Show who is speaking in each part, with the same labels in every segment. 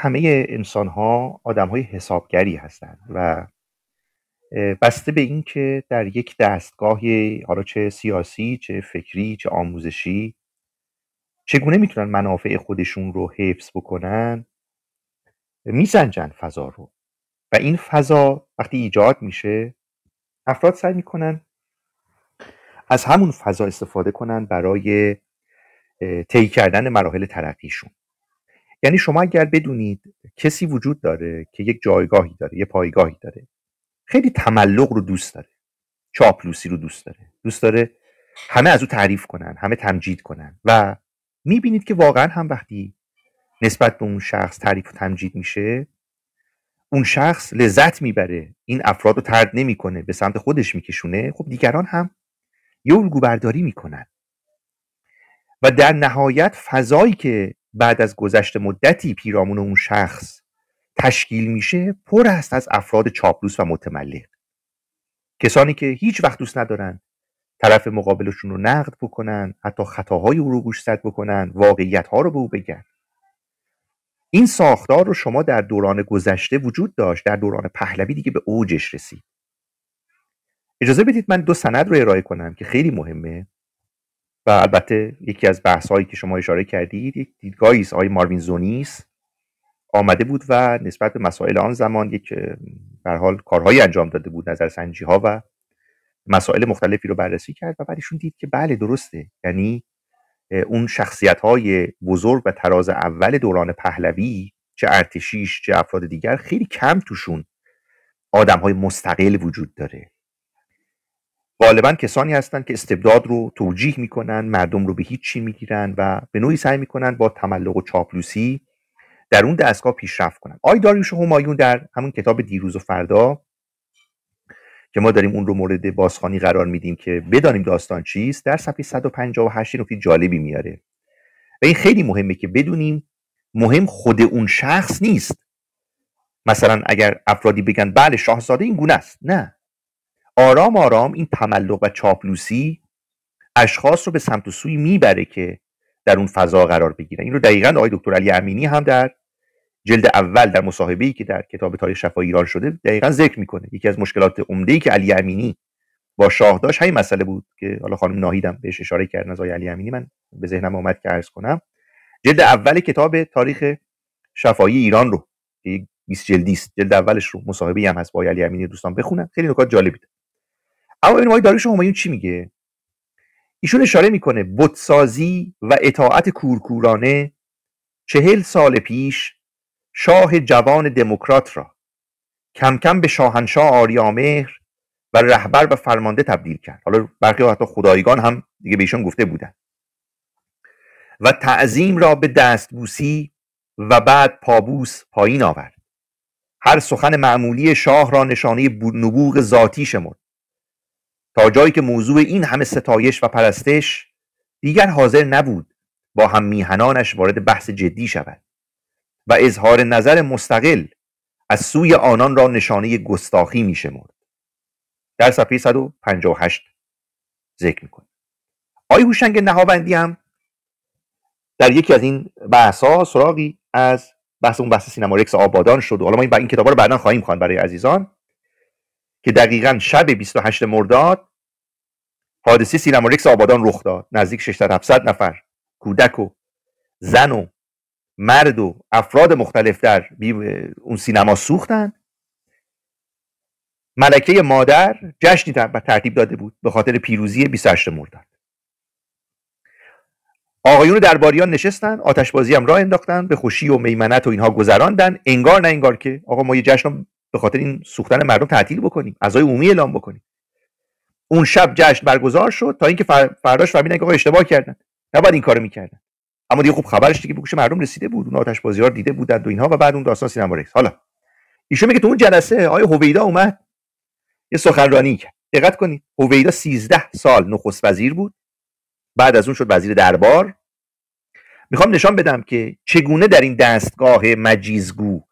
Speaker 1: همه انسان ها آدم های حسابگری هستند و بسته به اینکه در یک دستگاه حالا چه سیاسی چه فکری چه آموزشی چگونه میتونن منافع خودشون رو حفظ بکنن میزنجن فضا رو و این فضا وقتی ایجاد میشه افراد سعی میکنن از همون فضا استفاده کنن برای طی کردن مراحل ترقیشون یعنی شما اگر بدونید کسی وجود داره که یک جایگاهی داره یه پایگاهی داره خیلی تملق رو دوست داره چاپلوسی رو دوست داره دوست داره همه از او تعریف کنن همه تمجید کنن و میبینید که واقعا هم وقتی نسبت به اون شخص تعریف و تمجید میشه اون شخص لذت میبره این افراد رو ترد نمیکنه به سمت خودش میکشونه خب دیگران هم یه الگوبرداری میکنن و در نهایت فضایی که بعد از گذشت مدتی پیرامون اون شخص تشکیل میشه پر است از افراد چاپلوس و متملق کسانی که هیچ وقت دوست ندارن طرف مقابلشون رو نقد بکنن حتی خطاهای او رو گوشزد بکنن واقعیت ها رو به او بگن این ساختار رو شما در دوران گذشته وجود داشت در دوران پهلوی دیگه به اوجش رسید اجازه بدید من دو سند رو ارائه کنم که خیلی مهمه و البته یکی از بحث هایی که شما اشاره کردید یک دیدگاهی است آقای ماروین زونیس آمده بود و نسبت به مسائل آن زمان یک به حال کارهایی انجام داده بود نظر سنجی ها و مسائل مختلفی رو بررسی کرد و بعدشون دید که بله درسته یعنی اون شخصیت های بزرگ و تراز اول دوران پهلوی چه ارتشیش چه افراد دیگر خیلی کم توشون آدم های مستقل وجود داره غالبا کسانی هستند که استبداد رو توجیه میکنن مردم رو به هیچ چی میگیرن و به نوعی سعی میکنن با تملق و چاپلوسی در اون دستگاه پیشرفت کنن آی داریوش همایون در همون کتاب دیروز و فردا که ما داریم اون رو مورد بازخوانی قرار میدیم که بدانیم داستان چیست در صفحه 158 نکته جالبی میاره و این خیلی مهمه که بدونیم مهم خود اون شخص نیست مثلا اگر افرادی بگن بله شاهزاده این گونه است نه آرام آرام این تملق و چاپلوسی اشخاص رو به سمت و سوی میبره که در اون فضا قرار بگیرن این رو دقیقا آقای دکتر علی امینی هم در جلد اول در مصاحبه ای که در کتاب تاریخ شفا ایران شده دقیقا ذکر میکنه یکی از مشکلات عمده که علی امینی با شاه داشت همین مسئله بود که حالا خانم ناهیدم بهش اشاره کردن از آقای علی امینی من به ذهنم آمد که عرض کنم جلد اول کتاب تاریخ شفایی ایران رو که 20 جلدی است جلد اولش رو مصاحبه هم هست با علی امینی دوستان بخونن خیلی نکات جالبی اما ببینیم آقای داریوش همایون چی میگه ایشون اشاره میکنه بتسازی و اطاعت کورکورانه چهل سال پیش شاه جوان دموکرات را کم کم به شاهنشاه آریامهر و رهبر و فرمانده تبدیل کرد حالا برخی حتی خدایگان هم دیگه به ایشون گفته بودن و تعظیم را به دستبوسی و بعد پابوس پایین آورد هر سخن معمولی شاه را نشانه نبوغ ذاتی شمرد تا جایی که موضوع این همه ستایش و پرستش دیگر حاضر نبود با هم میهنانش وارد بحث جدی شود و اظهار نظر مستقل از سوی آنان را نشانه گستاخی می شمرد در صفحه 158 ذکر می آی هوشنگ نهاوندی هم در یکی از این بحث ها سراغی از بحث اون بحث سینما آبادان شد و حالا ما این, این کتاب رو بعدا خواهیم خواند برای عزیزان که دقیقا شب 28 مرداد حادثه رکس آبادان رخ داد نزدیک 6700 نفر کودک و زن و مرد و افراد مختلف در اون سینما سوختن ملکه مادر جشنی ترتیب داده بود به خاطر پیروزی 28 مرداد آقایون درباریان نشستن آتشبازی هم راه انداختن به خوشی و میمنت و اینها گذراندن انگار نه انگار که آقا ما یه جشن به خاطر این سوختن مردم تعطیل بکنیم ازای عمومی اعلام بکنیم اون شب جشن برگزار شد تا اینکه فر... فرداش فهمیدن که اشتباه کردن نباید این کارو میکردن اما دیگه خوب خبرش دیگه که مردم رسیده بود اون آتش بازی ها دیده بودند و اینها و بعد اون داستان سینما رکس حالا ایشون میگه تو اون جلسه آیه هویدا اومد یه سخنرانی کرد دقت کنید هویدا 13 سال نخست وزیر بود بعد از اون شد وزیر دربار میخوام نشان بدم که چگونه در این دستگاه مجیزگو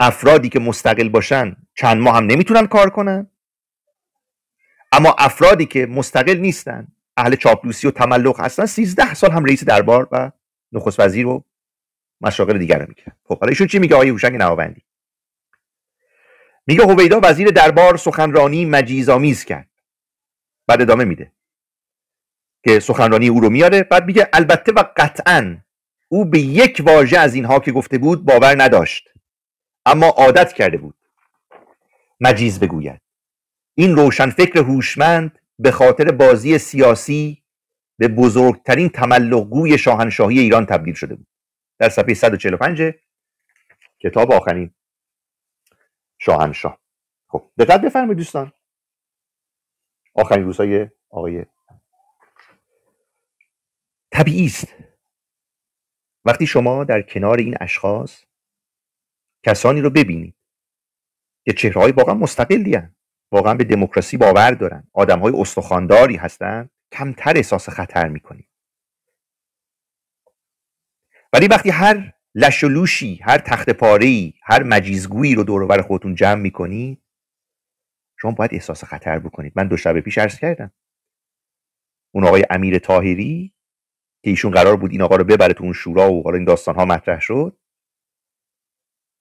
Speaker 1: افرادی که مستقل باشن چند ماه هم نمیتونن کار کنن اما افرادی که مستقل نیستن اهل چاپلوسی و تملق هستن 13 سال هم رئیس دربار و نخست وزیر و مشاغل دیگر رو میکرد خب حالا ایشون چی میگه آقای هوشنگ نواوندی میگه هویدا وزیر دربار سخنرانی مجیزآمیز کرد بعد ادامه میده که سخنرانی او رو میاره بعد میگه البته و قطعا او به یک واژه از اینها که گفته بود باور نداشت اما عادت کرده بود مجیز بگوید این روشنفکر هوشمند به خاطر بازی سیاسی به بزرگترین تملقگوی شاهنشاهی ایران تبدیل شده بود در صفحه 145 کتاب آخرین شاهنشاه خب دقت بفرمایید دوستان آخرین روزهای آقای طبیعی است وقتی شما در کنار این اشخاص کسانی رو ببینید که چهرههای واقعا مستقلی هن. واقعا به دموکراسی باور دارن های استخوانداری هستن کمتر احساس خطر میکنید ولی وقتی هر لش و لوشی هر تخت پاره هر مجیزگویی رو دور خودتون جمع میکنید شما باید احساس خطر بکنید من دو شب پیش عرض کردم اون آقای امیر تاهری که ایشون قرار بود این آقا رو ببره تو اون شورا و حالا این داستان ها مطرح شد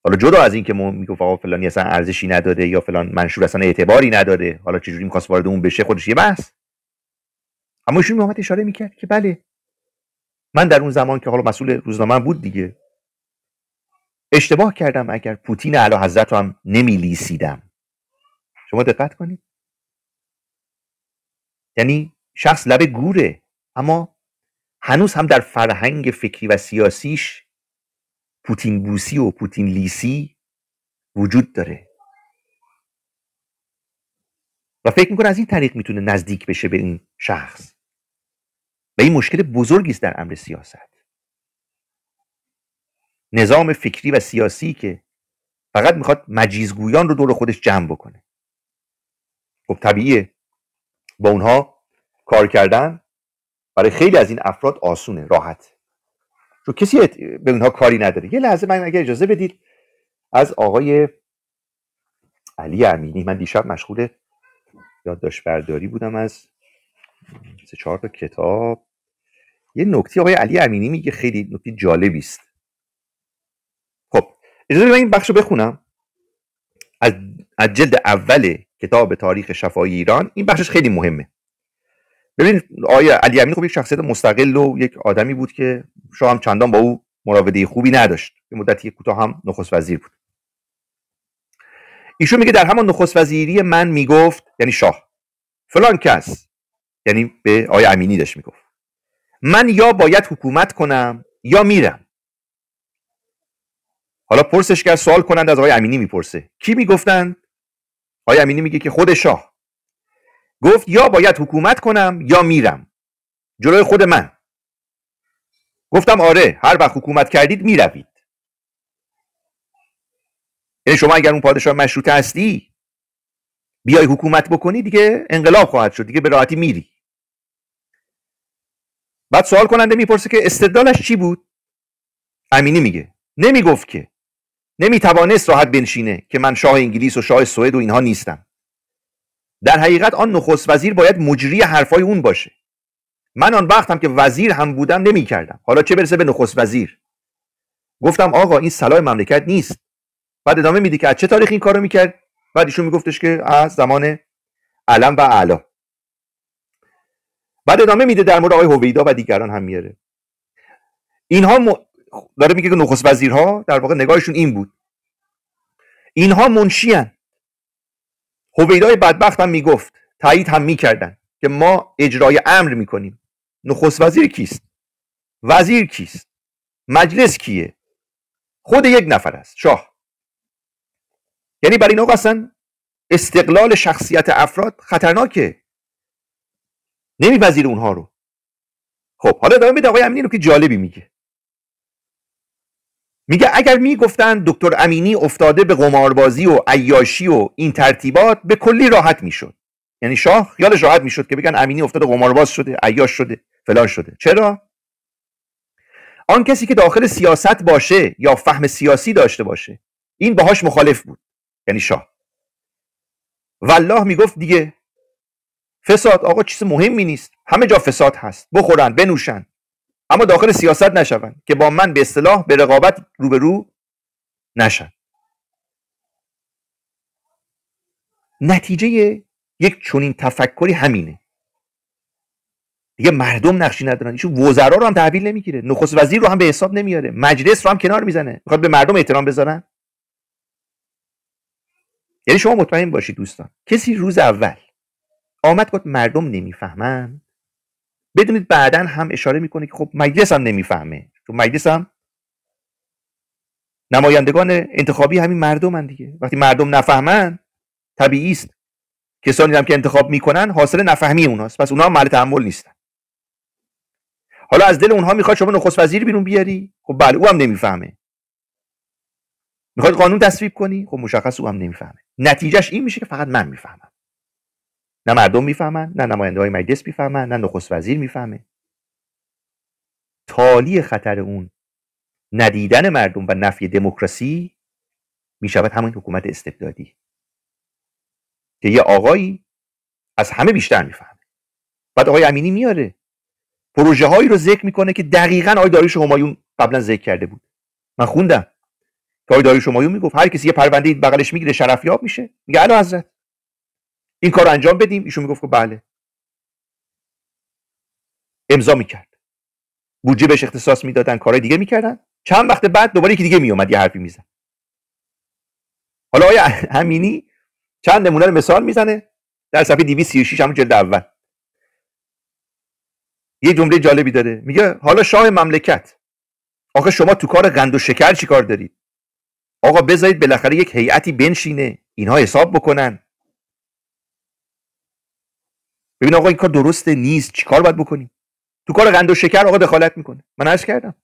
Speaker 1: حالا جدا از اینکه که میگفت آقا فلانی اصلا ارزشی نداره یا فلان منشور اصلا اعتباری نداره حالا چجوری میخواست وارد اون بشه خودش یه بحث اما ایشون محمد اشاره میکرد که بله من در اون زمان که حالا مسئول روزنامه بود دیگه اشتباه کردم اگر پوتین اعلی حضرت رو هم نمیلیسیدم شما دقت کنید یعنی شخص لب گوره اما هنوز هم در فرهنگ فکری و سیاسیش پوتین بوسی و پوتین لیسی وجود داره و فکر میکنه از این طریق میتونه نزدیک بشه به این شخص و این مشکل بزرگی است در امر سیاست نظام فکری و سیاسی که فقط میخواد مجیزگویان رو دور خودش جمع بکنه خب طبیعیه با اونها کار کردن برای خیلی از این افراد آسونه راحت چون کسی به اونها کاری نداره یه لحظه من اگر اجازه بدید از آقای علی امینی من دیشب مشغول یادداشت برداری بودم از سه چهار تا کتاب یه نکته آقای علی امینی میگه خیلی نکته جالبی است خب اجازه من این بخش رو بخونم از, از جلد اول کتاب تاریخ شفای ایران این بخشش خیلی مهمه ببین آیا علی امین خب یک شخصیت مستقل و یک آدمی بود که شاه هم چندان با او مراوده خوبی نداشت به مدتی کوتاه هم نخست وزیر بود ایشون میگه در همان نخست وزیری من میگفت یعنی شاه فلان کس یعنی به آیا امینی داشت میگفت من یا باید حکومت کنم یا میرم حالا پرسش کرد سوال کنند از آقای امینی میپرسه کی میگفتند آقای امینی میگه که خود شاه گفت یا باید حکومت کنم یا میرم جلوی خود من گفتم آره هر وقت حکومت کردید میروید یعنی شما اگر اون پادشاه مشروطه هستی بیای حکومت بکنی دیگه انقلاب خواهد شد دیگه به راحتی میری بعد سوال کننده میپرسه که استدلالش چی بود امینی میگه نمیگفت که نمیتوانست راحت بنشینه که من شاه انگلیس و شاه سوئد و اینها نیستم در حقیقت آن نخست وزیر باید مجری حرفای اون باشه من آن وقت هم که وزیر هم بودم نمیکردم حالا چه برسه به نخست وزیر گفتم آقا این صلاح مملکت نیست بعد ادامه میدی که از چه تاریخ این کارو میکرد بعد ایشون میگفتش که از زمان علم و اعلا بعد ادامه میده در مورد آقای هویدا و دیگران هم میاره اینها م... داره میگه که نخست وزیرها در واقع نگاهشون این بود اینها منشیان هویدای بدبخت هم میگفت تایید هم میکردن که ما اجرای امر میکنیم نخست وزیر کیست وزیر کیست مجلس کیه خود یک نفر است شاه یعنی برای آقا اصلا استقلال شخصیت افراد خطرناکه نمیپذیره اونها رو خب حالا دارم بده آقای امینی رو که جالبی میگه میگه اگر میگفتند دکتر امینی افتاده به قماربازی و عیاشی و این ترتیبات به کلی راحت میشد یعنی شاه خیالش راحت میشد که بگن امینی افتاده قمارباز شده عیاش شده فلان شده چرا آن کسی که داخل سیاست باشه یا فهم سیاسی داشته باشه این باهاش مخالف بود یعنی شاه والله میگفت دیگه فساد آقا چیز مهمی نیست همه جا فساد هست بخورن بنوشن اما داخل سیاست نشوند که با من به اصطلاح به رقابت روبرو نشن نتیجه یک چنین تفکری همینه دیگه مردم نقشی ندارن ایشون وزرا رو هم تحویل نمیگیره نخست وزیر رو هم به حساب نمیاره مجلس رو هم کنار میزنه میخواد به مردم احترام بذارن یعنی شما مطمئن باشید دوستان کسی روز اول آمد گفت مردم نمیفهمن بدونید بعدا هم اشاره میکنه که خب مجلس هم نمیفهمه چون مجلس هم نمایندگان انتخابی همین مردم هم دیگه وقتی مردم نفهمن طبیعی است کسانی هم که انتخاب میکنن حاصل نفهمی اوناست پس اونها محل تحمل نیستن حالا از دل اونها میخواد شما نخست وزیر بیرون بیاری خب بله او هم نمیفهمه میخواد قانون تصویب کنی خب مشخص او هم نمیفهمه نتیجهش این میشه که فقط من میفهمم نه مردم میفهمن نه نماینده های مجلس میفهمن نه نخست وزیر میفهمه تالی خطر اون ندیدن مردم و نفی دموکراسی میشود همین حکومت استبدادی که یه آقایی از همه بیشتر میفهمه بعد آقای امینی میاره پروژه هایی رو ذکر میکنه که دقیقا آقای داریوش همایون قبلا ذکر کرده بود من خوندم که آقای داریوش همایون میگفت هر کسی یه پرونده بغلش میگیره شرفیاب میشه میگه اعلی این کار انجام بدیم ایشون میگفت که بله امضا میکرد بودجه بهش اختصاص میدادن کارهای دیگه میکردن چند وقت بعد دوباره یکی دیگه میومد یه حرفی میزن حالا آیا همینی چند نمونه مثال میزنه در صفحه 236 همون جلد اول یه جمله جالبی داره میگه حالا شاه مملکت آقا شما تو کار قند و شکر چی کار دارید آقا بذارید بالاخره یک هیئتی بنشینه اینها حساب بکنن ببین آقا این کار درسته نیست چیکار باید بکنیم تو کار قند و شکر آقا دخالت میکنه من عرض کردم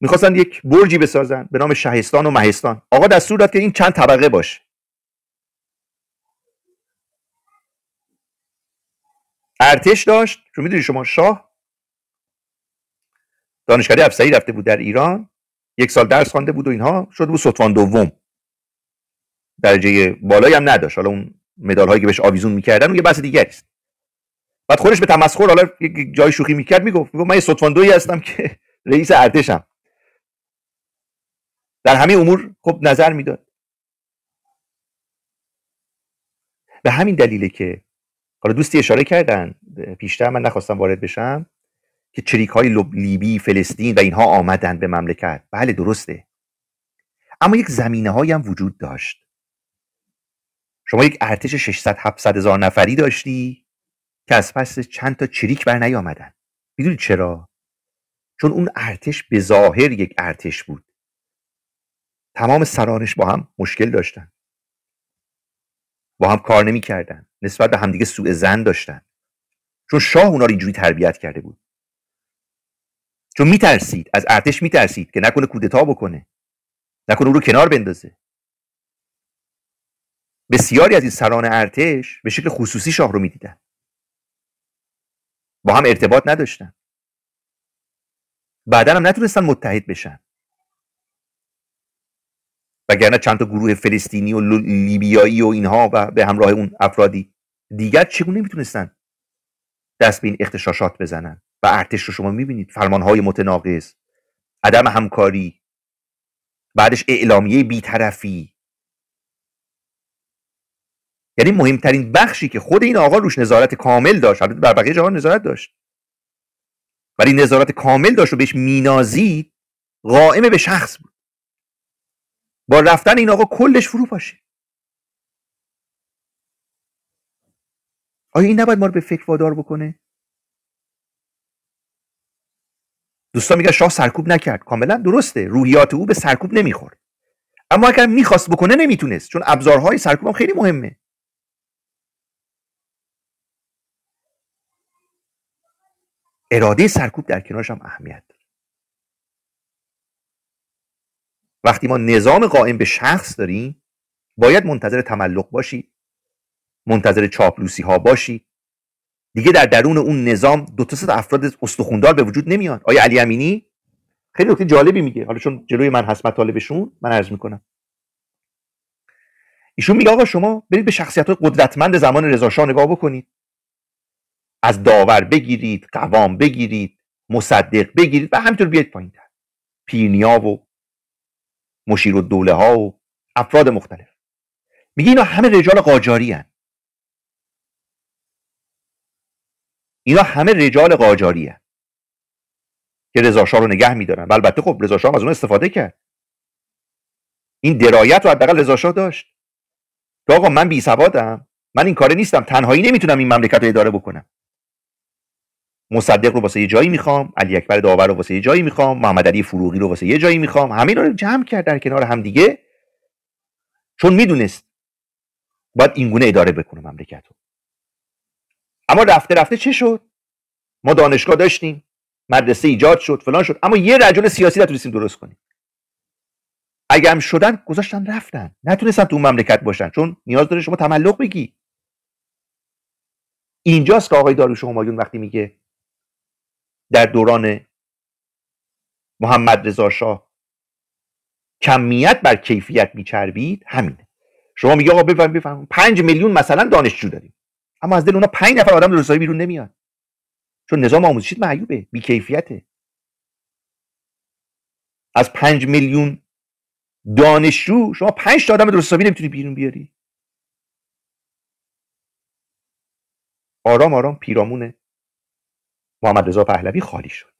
Speaker 1: میخواستن یک برجی بسازن به نام شهستان و مهستان آقا دستور داد که این چند طبقه باشه ارتش داشت چون میدونی شما شاه دانشکده افسری رفته بود در ایران یک سال درس خوانده بود و اینها شده بود ستوان دوم درجه بالایی هم نداشت حالا اون مدال هایی که بهش آویزون میکردن اون یه بحث دیگری است بعد خودش به تمسخر حالا جای شوخی میکرد میگفت میگفت من یه دوی هستم که رئیس ارتشم در همه امور خب نظر میداد به همین دلیله که حالا دوستی اشاره کردن پیشتر من نخواستم وارد بشم که چریک های لیبی فلسطین و اینها آمدن به مملکت بله درسته اما یک زمینه های هم وجود داشت شما یک ارتش 600 700 هزار نفری داشتی که از پس چند تا چریک بر نیامدن میدونی چرا چون اون ارتش به ظاهر یک ارتش بود تمام سرانش با هم مشکل داشتن با هم کار کردن نسبت به همدیگه سوء زن داشتن چون شاه اونا رو اینجوری تربیت کرده بود چون میترسید از ارتش میترسید که نکنه کودتا بکنه نکنه او رو کنار بندازه بسیاری از این سران ارتش به شکل خصوصی شاه رو میدیدن با هم ارتباط نداشتن بعدا هم نتونستن متحد بشن وگرنه چند تا گروه فلسطینی و لیبیایی و اینها و به همراه اون افرادی دیگر چگونه میتونستن دست به این اختشاشات بزنن و ارتش رو شما میبینید فرمانهای متناقض عدم همکاری بعدش اعلامیه بیطرفی یعنی مهمترین بخشی که خود این آقا روش نظارت کامل داشت البته بر بقیه جهان نظارت داشت ولی نظارت کامل داشت و بهش مینازید قائم به شخص بود با رفتن این آقا کلش فرو پاشه آیا این نباید ما رو به فکر وادار بکنه دوستان میگن شاه سرکوب نکرد کاملا درسته روحیات او به سرکوب نمیخورد اما اگر میخواست بکنه نمیتونست چون ابزارهای سرکوب هم خیلی مهمه اراده سرکوب در کنارش هم اهمیت داره وقتی ما نظام قائم به شخص داریم باید منتظر تملق باشی منتظر چاپلوسی ها باشی دیگه در درون اون نظام دو تا افراد استخوندار به وجود نمیان آیا علی امینی خیلی نکته جالبی میگه حالا چون جلوی من هست مطالبشون من عرض میکنم ایشون میگه آقا شما برید به شخصیت های قدرتمند زمان رضا نگاه بکنید از داور بگیرید قوام بگیرید مصدق بگیرید و همینطور بیاید پایین تر پیرنیا و مشیر و دوله ها و افراد مختلف میگه اینا همه رجال قاجاری هن. اینا همه رجال قاجاری هن. که رضا رو نگه میدارن و البته خب رضا از اون استفاده کرد این درایت رو حداقل رضا داشت که آقا من بی سوادم من این کاره نیستم تنهایی نمیتونم این مملکت رو اداره بکنم مصدق رو واسه یه جایی میخوام علی اکبر داور رو واسه یه جایی میخوام محمد علی فروغی رو واسه یه جایی میخوام همین رو جمع کرد در کنار هم دیگه چون میدونست باید اینگونه اداره بکنه مملکت رو اما رفته رفته چه شد ما دانشگاه داشتیم مدرسه ایجاد شد فلان شد اما یه رجل سیاسی نتونستیم درست کنیم اگه هم شدن گذاشتن رفتن نتونستن تو اون مملکت باشن چون نیاز داره شما تملق بگی اینجاست که آقای داروش همایون وقتی میگه در دوران محمد رضا شاه کمیت بر کیفیت میچربید همینه شما میگه آقا بفهم بفهم 5 میلیون مثلا دانشجو داریم اما از دل اونا 5 نفر آدم درستایی بیرون نمیاد چون نظام آموزشی معیوبه بی کیفیته از 5 میلیون دانشجو شما 5 تا آدم درستایی نمیتونی بیرون بیاری آرام آرام پیرامون محمد رضا پهلوی خالی شد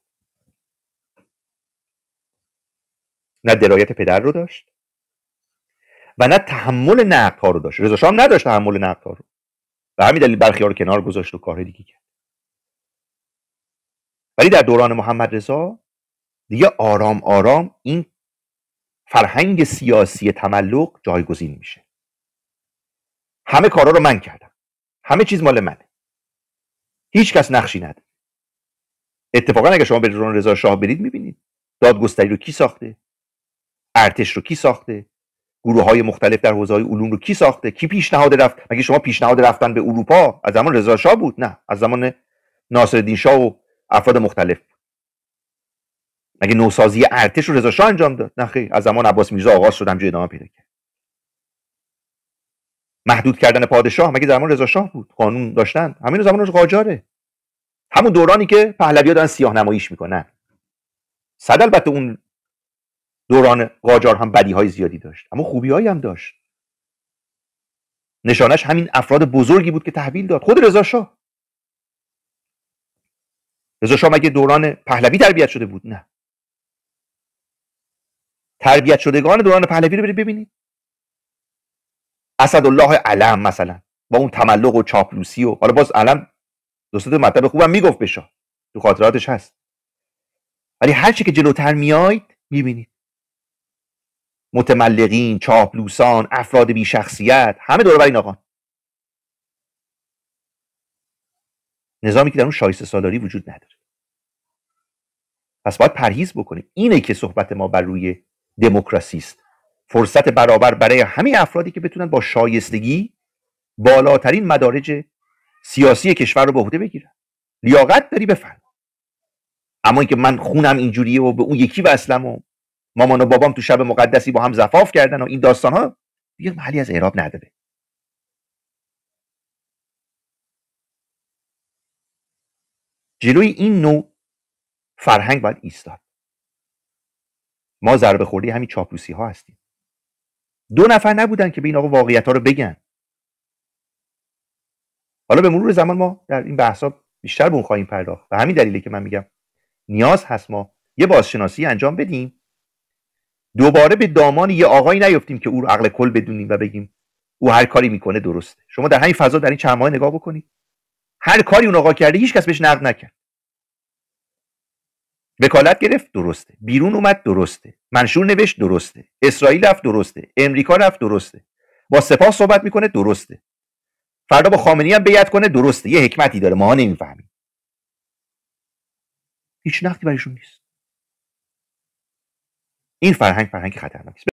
Speaker 1: نه درایت پدر رو داشت و نه تحمل نقد رو داشت رضا شام نداشت تحمل نقد رو و همین دلیل برخی رو کنار گذاشت و کار دیگه کرد ولی در دوران محمد رضا دیگه آرام آرام این فرهنگ سیاسی تملق جایگزین میشه همه کارا رو من کردم همه چیز مال منه هیچ کس نقشی نداره اتفاقا اگر شما به دوران رضا شاه برید میبینید دادگستری رو کی ساخته ارتش رو کی ساخته گروه های مختلف در حوزه های علوم رو کی ساخته کی پیشنهاد رفت مگه شما پیشنهاد رفتن به اروپا از زمان رضا شاه بود نه از زمان ناصرالدین شاه و افراد مختلف مگه نوسازی ارتش رو رضا شاه انجام داد نه خیلی از زمان عباس میرزا آغاز شد همجوری ادامه پیدا کرد محدود کردن پادشاه مگه زمان رضا شاه بود قانون داشتن همین زمان قاجاره همون دورانی که ها دارن سیاه نماییش میکنن صد البته اون دوران قاجار هم بدی های زیادی داشت اما خوبی های هم داشت نشانش همین افراد بزرگی بود که تحویل داد خود رضا شاه رضا شاه مگه دوران پهلوی تربیت شده بود نه تربیت شدگان دوران پهلوی رو برید ببینید اسدالله علم مثلا با اون تملق و چاپلوسی و حالا باز علم دوستات مطلب خوبم میگفت به شاه تو خاطراتش هست ولی هر چی که جلوتر میاید میبینید متملقین چاپلوسان افراد بی شخصیت همه دور این آقا نظامی که در اون شایسته سالاری وجود نداره پس باید پرهیز بکنیم اینه که صحبت ما بر روی دموکراسی است فرصت برابر برای همه افرادی که بتونن با شایستگی بالاترین مدارج سیاسی کشور رو به عهده بگیرن لیاقت داری بفرما اما اینکه من خونم اینجوریه و به اون یکی وصلم و مامان و بابام تو شب مقدسی با هم زفاف کردن و این داستان ها محلی از اعراب نداره جلوی این نوع فرهنگ باید ایستاد ما ضربه خورده همین چاپلوسی ها هستیم دو نفر نبودن که به این آقا واقعیت ها رو بگن حالا به مرور زمان ما در این بحثا بیشتر به اون خواهیم پرداخت و همین دلیله که من میگم نیاز هست ما یه بازشناسی انجام بدیم دوباره به دامان یه آقایی نیفتیم که او رو عقل کل بدونیم و بگیم او هر کاری میکنه درسته شما در همین فضا در این چند ماه نگاه بکنید هر کاری اون آقا کرده هیچ کس بهش نقد نکرد وکالت گرفت درسته بیرون اومد درسته منشور نوشت درسته اسرائیل رفت درسته امریکا رفت درسته با سپاه صحبت میکنه درسته فردا با خامنی هم بیعت کنه درسته یه حکمتی داره ماها نمیفهمیم هیچ نقدی برایشون نیست این فرهنگ فرهنگ خطرناکیست